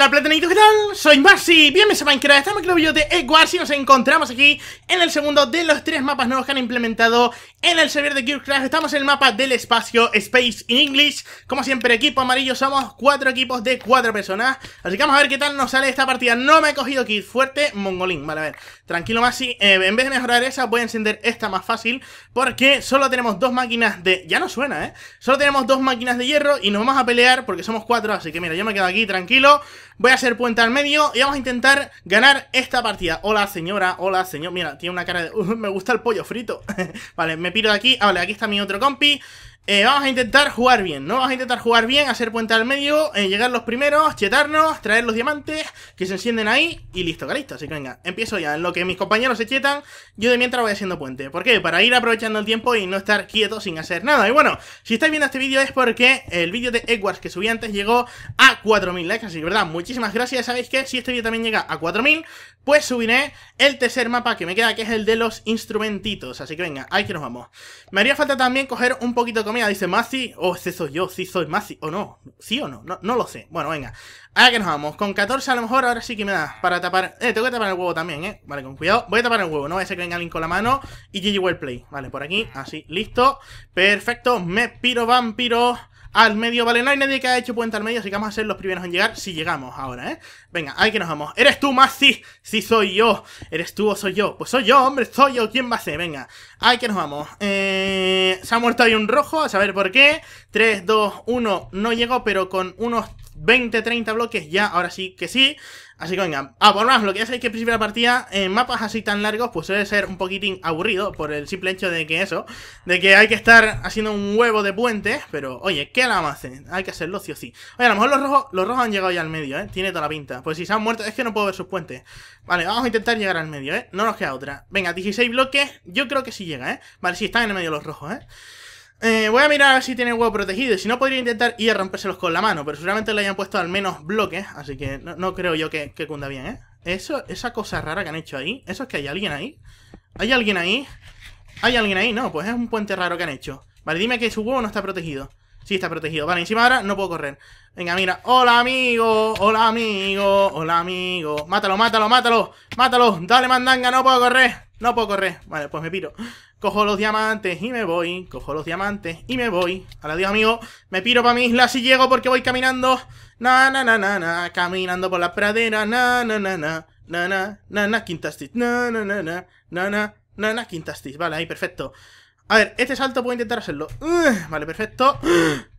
Hola Platanito, ¿qué tal? Soy Masi, bienvenidos a Minecraft, estamos en el video de nos encontramos aquí en el segundo de los tres mapas nuevos que han implementado en el servidor de Gearcraft Estamos en el mapa del espacio Space in English Como siempre, equipo amarillo, somos cuatro equipos de cuatro personas Así que vamos a ver qué tal nos sale esta partida No me he cogido kit fuerte, mongolín Vale, a ver, tranquilo Masi, eh, en vez de mejorar esa voy a encender esta más fácil Porque solo tenemos dos máquinas de... ya no suena, ¿eh? Solo tenemos dos máquinas de hierro y nos vamos a pelear porque somos cuatro Así que mira, yo me quedo aquí tranquilo Voy a hacer puente al medio y vamos a intentar ganar esta partida Hola señora, hola señor Mira, tiene una cara de... Uh, me gusta el pollo frito Vale, me piro de aquí ah, Vale, aquí está mi otro compi eh, vamos a intentar jugar bien, ¿no? Vamos a intentar jugar bien, hacer puente al medio, eh, llegar los primeros, chetarnos, traer los diamantes que se encienden ahí y listo, que Así que venga, empiezo ya. En lo que mis compañeros se chetan, yo de mientras voy haciendo puente. ¿Por qué? Para ir aprovechando el tiempo y no estar quieto sin hacer nada. Y bueno, si estáis viendo este vídeo es porque el vídeo de Edwards que subí antes llegó a 4.000 likes. Así que, ¿verdad? Muchísimas gracias. Sabéis que si este vídeo también llega a 4.000, pues subiré el tercer mapa que me queda, que es el de los instrumentitos. Así que venga, ahí que nos vamos. Me haría falta también coger un poquito de comida dice Masi. o ese oh, soy yo, sí soy Masi. O no, sí o no? no, lo sé. Bueno, venga. Ahora que nos vamos. Con 14 a lo mejor ahora sí que me da para tapar. Eh, tengo que tapar el huevo también, eh. Vale, con cuidado. Voy a tapar el huevo, no vaya a ser que venga alguien con la mano. Y GG Wellplay Vale, por aquí, así, listo. Perfecto. Me piro vampiro al medio. Vale, no hay nadie que haya hecho puente al medio, así que vamos a ser los primeros en llegar si llegamos ahora, ¿eh? Venga, ahí que nos vamos. ¿Eres tú, más Sí, sí soy yo. ¿Eres tú o soy yo? Pues soy yo, hombre, soy yo. ¿Quién va a ser? Venga, ahí que nos vamos. Eh... Se ha muerto ahí un rojo, a saber por qué. 3, 2, 1, no llegó, pero con unos 20, 30 bloques ya, ahora sí que sí. Así que venga, ah, por más, lo que ya sabéis que en principio de la partida, en eh, mapas así tan largos, pues suele ser un poquitín aburrido por el simple hecho de que eso, de que hay que estar haciendo un huevo de puentes, pero oye, ¿qué la vamos a hacer? Hay que hacerlo sí o sí. Oye, a lo mejor los rojos, los rojos han llegado ya al medio, ¿eh? Tiene toda la pinta. Pues si se han muerto, es que no puedo ver sus puentes. Vale, vamos a intentar llegar al medio, ¿eh? No nos queda otra. Venga, 16 bloques, yo creo que sí llega, ¿eh? Vale, sí, están en el medio los rojos, ¿eh? Eh, voy a mirar a ver si tiene huevo protegido. Si no, podría intentar ir a rompérselos con la mano. Pero seguramente le hayan puesto al menos bloques. Así que no, creo yo que, cunda bien, ¿eh? Eso, esa cosa rara que han hecho ahí. ¿Eso es que hay alguien ahí? ¿Hay alguien ahí? ¿Hay alguien ahí? No, pues es un puente raro que han hecho. Vale, dime que su huevo no está protegido. Sí, está protegido. Vale, encima ahora no puedo correr. Venga, mira. Hola, amigo. Hola, amigo. Hola, amigo. Mátalo, mátalo, mátalo. Mátalo. Dale, mandanga. No puedo correr. No puedo correr. Vale, pues me piro. Cojo los diamantes y me voy. Cojo los diamantes y me voy. la dios, amigo. Me piro para mi isla si llego porque voy caminando. Na, na, na, na, na. Caminando por la pradera. Na, na, na, na. Na, na, na, na. Quintastis. Na, na, na, na. Na, na, na, na. Quintastis. Vale, ahí, perfecto. A ver, este salto puedo intentar hacerlo. vale, perfecto.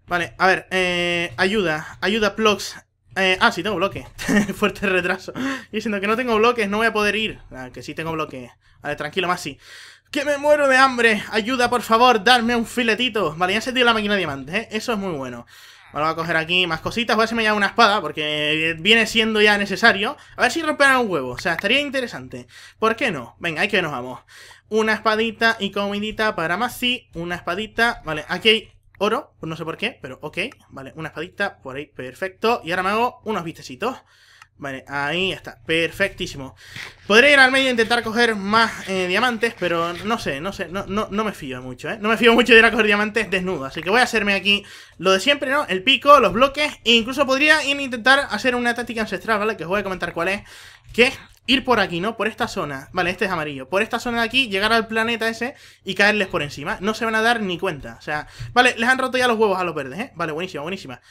vale, a ver. Eh, ayuda. Ayuda, Plox. Eh, ah, sí tengo bloques. Fuerte retraso. Y diciendo que no tengo bloques, no voy a poder ir. Ah, que sí tengo bloques. Vale, tranquilo, Masi. Que me muero de hambre. Ayuda, por favor, darme un filetito. Vale, ya se dio la máquina de diamantes, ¿eh? Eso es muy bueno. Vale, voy a coger aquí más cositas. Voy a hacerme ya una espada, porque viene siendo ya necesario. A ver si romperán un huevo. O sea, estaría interesante. ¿Por qué no? Venga, hay que nos vamos. Una espadita y comidita para Masi. Una espadita. Vale, aquí hay oro, pues no sé por qué, pero ok. Vale, una espadita por ahí, perfecto. Y ahora me hago unos vistecitos. Vale, ahí está, perfectísimo. Podría ir al medio e intentar coger más eh, diamantes, pero no sé, no sé, no, no, no me fío mucho, ¿eh? No me fío mucho de ir a coger diamantes desnudo, así que voy a hacerme aquí lo de siempre, ¿no? El pico, los bloques, e incluso podría ir a intentar hacer una táctica ancestral, ¿vale? Que os voy a comentar cuál es, que ir por aquí, ¿no? Por esta zona. Vale, este es amarillo. Por esta zona de aquí, llegar al planeta ese y caerles por encima. No se van a dar ni cuenta. O sea, vale, les han roto ya los huevos a los verdes, ¿eh? Vale, buenísima, buenísima.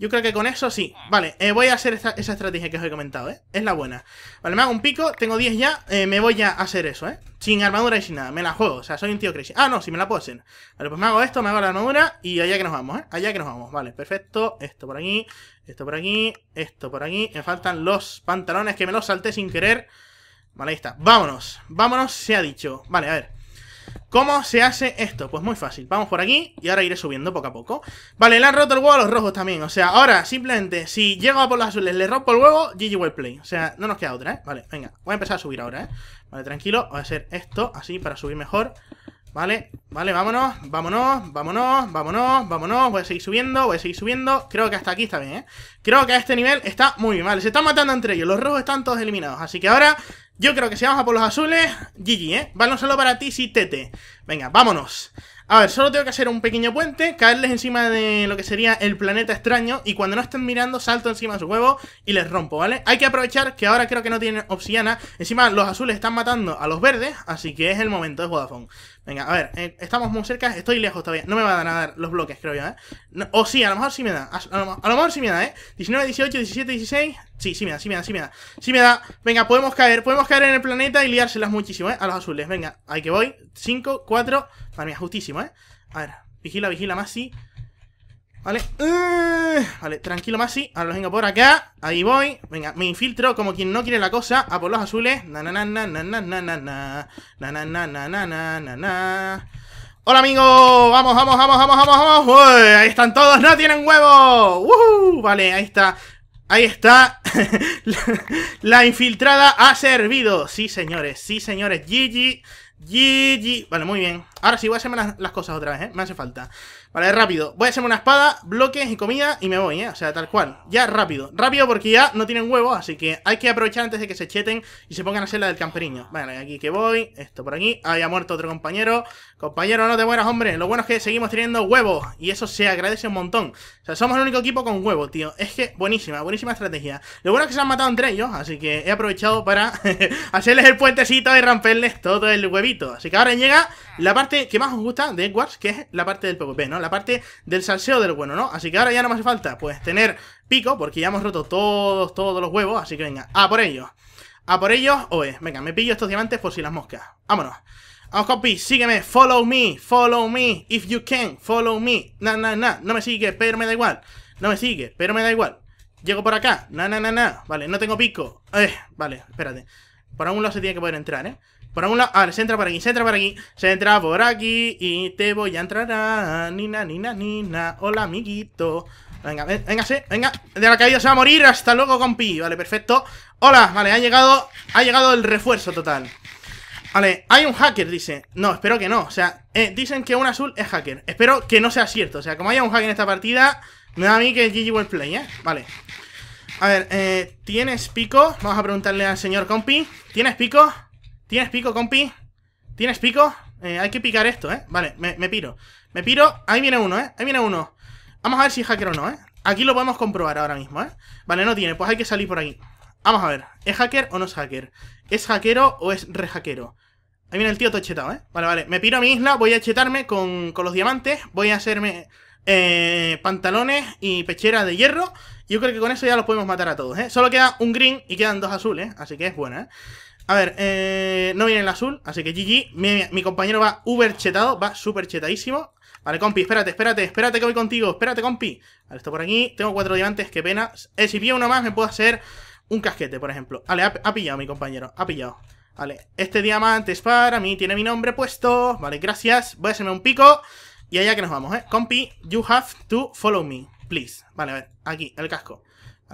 Yo creo que con eso sí. Vale, eh, voy a hacer esa, estrategia que os he comentado, ¿eh? Es la buena. Vale, me hago un pico, tengo 10 ya, eh, me voy a hacer eso, ¿eh? Sin armadura y sin nada, me la juego, o sea, soy un tío crazy. Ah, no, si me la puedo hacer. Vale, pues me hago esto, me hago la armadura y allá que nos vamos, ¿eh? Allá que nos vamos, vale, perfecto. Esto por aquí, esto por aquí, esto por aquí. Me faltan los pantalones que me los salté sin querer. Vale, ahí está. Vámonos, vámonos, se ha dicho. Vale, a ver. ¿Cómo se hace esto? Pues muy fácil, vamos por aquí y ahora iré subiendo poco a poco Vale, le han roto el huevo a los rojos también, o sea, ahora simplemente si llego a por los azules le rompo el huevo, GG well play O sea, no nos queda otra, ¿eh? Vale, venga, voy a empezar a subir ahora, ¿eh? Vale, tranquilo, voy a hacer esto así para subir mejor Vale, vale, vámonos, vámonos, vámonos, vámonos, vámonos Voy a seguir subiendo, voy a seguir subiendo Creo que hasta aquí está bien, ¿eh? Creo que a este nivel está muy bien, vale Se están matando entre ellos, los rojos están todos eliminados Así que ahora yo creo que si vamos a por los azules, GG, ¿eh? Balón solo para ti, si tete. Venga, vámonos. A ver, solo tengo que hacer un pequeño puente, caerles encima de lo que sería el planeta extraño y cuando no estén mirando salto encima de su huevo y les rompo, ¿vale? Hay que aprovechar que ahora creo que no tienen obsidiana, encima los azules están matando a los verdes, así que es el momento de Vodafone. Venga, a ver, eh, estamos muy cerca, estoy lejos todavía, no me van a dar los bloques, creo yo, ¿eh? o sí, a lo mejor sí me da, a, lo, a, lo, mejor sí me da, ¿eh? 19, 18, 17, 16, sí, sí me da, sí me da, sí me da, sí me da. Venga, podemos caer, podemos caer en el planeta y liárselas muchísimo, ¿eh? A los azules, venga, ahí que voy, 5, 4... Madre mía, justísimo, ¿eh? A ver, vigila, vigila, Masi. Vale, vale, tranquilo, Masi. Ahora los vengo por acá. Ahí voy. Venga, me infiltro como quien no quiere la cosa. A por los azules. Na na na na na na na na na na na na na na na na. Hola amigo vamos, vamos, vamos, vamos, vamos, ahí están todos, no tienen huevo. Vale, ahí está. Ahí está. la, la, infiltrada ha servido. Sí, señores, sí, señores. GG. GG. Vale, muy bien. Ahora sí, voy a hacerme las, cosas otra vez, ¿eh? Me hace falta. Vale, rápido. Voy a hacerme una espada, bloques y comida y me voy, ¿eh? O sea, tal cual. Ya, rápido. Rápido porque ya no tienen huevos, así que hay que aprovechar antes de que se cheten y se pongan a hacer la del camperiño. Vale, aquí que voy. Esto por aquí. Había muerto otro compañero. Compañero, no te mueras, hombre. Lo bueno es que seguimos teniendo huevos y eso se agradece un montón. O sea, somos el único equipo con huevos, tío. Es que buenísima, buenísima estrategia. Lo bueno es que se han matado entre ellos, así que he aprovechado para hacerles el puentecito y romperles todo el huevito. Así que ahora llega la parte que más os gusta de Edwards, que es la parte del PvP, ¿no? La parte del salseo del bueno, ¿no? Así que ahora ya no me hace falta, pues, tener pico, porque ya hemos roto todos, todos los huevos, así que venga, a por ellos. A por ellos, oe, venga, me pillo estos diamantes por si las moscas. Vámonos. Vamos, copy, sígueme, follow me, follow me, if you can, follow me. Na, na, na, no me sigue, pero me da igual. No me sigue, pero me da igual. Llego por acá, na, na, na, na. Vale, no tengo pico. Eh, vale, espérate. Por algún lado se tiene que poder entrar, ¿eh? Por algún lado, ver, se entra por aquí, se entra por aquí, se entra por aquí y te voy a entrar a Nina, Nina, Nina. Hola, amiguito. Venga, venga, sí, venga. De la caída se va a morir. Hasta luego, compi. Vale, perfecto. Hola, vale, ha llegado, ha llegado el refuerzo total. Vale, hay un hacker, dice. No, espero que no. O sea, eh, dicen que un azul es hacker. Espero que no sea cierto. O sea, como haya un hacker en esta partida, me da a mí que es GG Play, ¿eh? Vale. A ver, eh, ¿tienes pico? Vamos a preguntarle al señor compi. ¿Tienes pico? ¿Tienes pico, compi? ¿Tienes pico? Eh, hay que picar esto, ¿eh? Vale, me, piro. Me piro. Ahí viene uno, ¿eh? Ahí viene uno. Vamos a ver si es hacker o no, ¿eh? Aquí lo podemos comprobar ahora mismo, ¿eh? Vale, no tiene. Pues hay que salir por aquí. Vamos a ver. ¿Es hacker o no es hacker? ¿Es hackero o es rehackero? Ahí viene el tío todo chetado, ¿eh? Vale, vale. Me piro a mi isla. Voy a chetarme con, los diamantes. Voy a hacerme eh, pantalones y pechera de hierro. Yo creo que con eso ya los podemos matar a todos, ¿eh? Solo queda un green y quedan dos azules. ¿eh? Así que es buena, ¿eh? A ver, eh, no viene el azul, así que GG. Mi, compañero va uber chetado, va súper chetadísimo. Vale, compi, espérate, espérate, espérate que voy contigo. Espérate, compi. Vale, esto por aquí. Tengo cuatro diamantes, qué pena. Eh, si pido uno más, me puedo hacer un casquete, por ejemplo. Vale, ha, ha pillado mi compañero, ha pillado. Vale, este diamante es para mí, tiene mi nombre puesto. Vale, gracias. Voy a hacerme un pico. Y allá que nos vamos, ¿eh? Compi, you have to follow me, please. Vale, a ver, aquí, el casco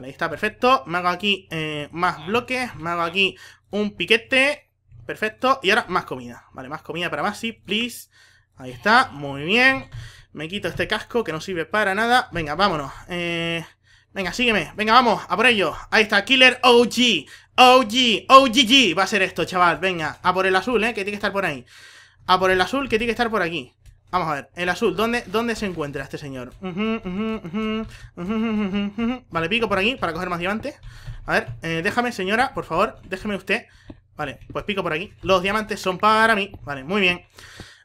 ahí está, perfecto. Me hago aquí eh, más bloques, me hago aquí un piquete. Perfecto. Y ahora más comida. Vale, más comida para Masi, please. Ahí está, muy bien. Me quito este casco que no sirve para nada. Venga, vámonos. Eh, venga, sígueme. Venga, vamos, a por ello. Ahí está, Killer OG. OG, OGG. Va a ser esto, chaval. Venga, a por el azul, ¿eh? Que tiene que estar por ahí. A por el azul, que tiene que estar por aquí. Vamos a ver, el azul, ¿dónde, dónde se encuentra este señor? Vale, pico por aquí para coger más diamantes. A ver, eh, déjame, señora, por favor, déjeme usted. Vale, pues pico por aquí. Los diamantes son para mí. Vale, muy bien.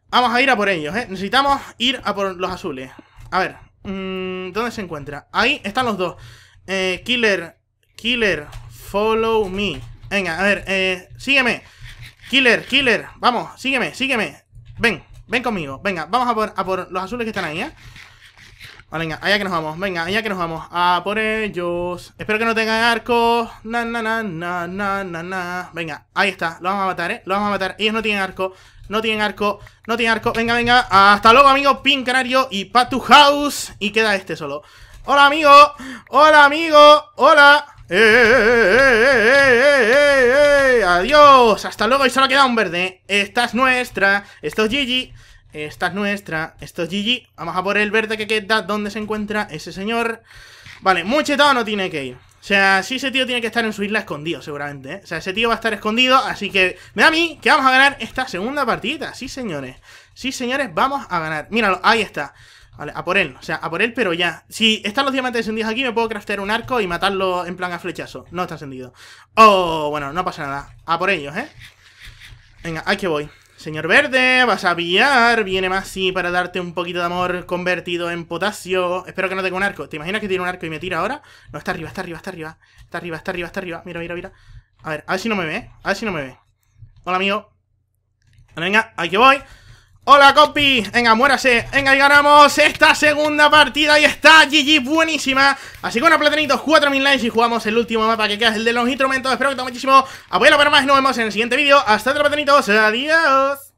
Vamos a ir a por ellos, ¿eh? Necesitamos ir a por los azules. A ver, mm, ¿dónde se encuentra? Ahí están los dos. Eh, killer, killer, follow me. Venga, a ver, eh, sígueme. Killer, killer, vamos, sígueme, sígueme. Ven, Ven conmigo. Venga, vamos a por, los azules que están ahí, ¿eh? venga, allá que nos vamos. Venga, allá que nos vamos. A por ellos. Espero que no tengan arco. Na, na, na, na, na, na, na. Venga, ahí está. Lo vamos a matar, ¿eh? Lo vamos a matar. Ellos no tienen arco. No tienen arco. No tienen arco. Venga, venga. Hasta luego, amigo. Pin Canario y tu House. Y queda este solo. Hola, amigo. Hola, amigo. Hola. Eh eh eh, ¡Eh, eh, eh, eh, adiós Hasta luego y solo queda un verde. Esta es nuestra. Esto es Gigi. Esta es nuestra. Esto es Gigi. Vamos a por el verde que queda. donde se encuentra ese señor? Vale, muy no tiene que ir. O sea, sí, ese tío tiene que estar en su isla escondido, seguramente, O sea, ese tío va a estar escondido, así que me da a mí que vamos a ganar esta segunda partida. Sí, señores. Sí, señores, vamos a ganar. Míralo, ahí está. Vale, a por él, o sea, a por él, pero ya. Si están los diamantes encendidos aquí, me puedo craftear un arco y matarlo en plan a flechazo. No está encendido. Oh, bueno, no pasa nada. A por ellos, ¿eh? Venga, aquí voy. Señor verde, vas a pillar. Viene más para darte un poquito de amor convertido en potasio. Espero que no tenga un arco. ¿Te imaginas que tiene un arco y me tira ahora? No, está arriba, está arriba, está arriba. Está arriba, está arriba, está arriba. Mira, mira, mira. A ver, a ver si no me ve, ¿eh? A ver si no me ve. Hola, amigo. Bueno, venga, aquí voy. Hola copy, venga, muérase Venga, y ganamos esta segunda partida Y está GG, buenísima Así que bueno, platanitos, 4000 likes y jugamos el último mapa Que queda, el de los instrumentos, espero que te muchísimo Apoyalo para más, y nos vemos en el siguiente vídeo Hasta otra platanitos, adiós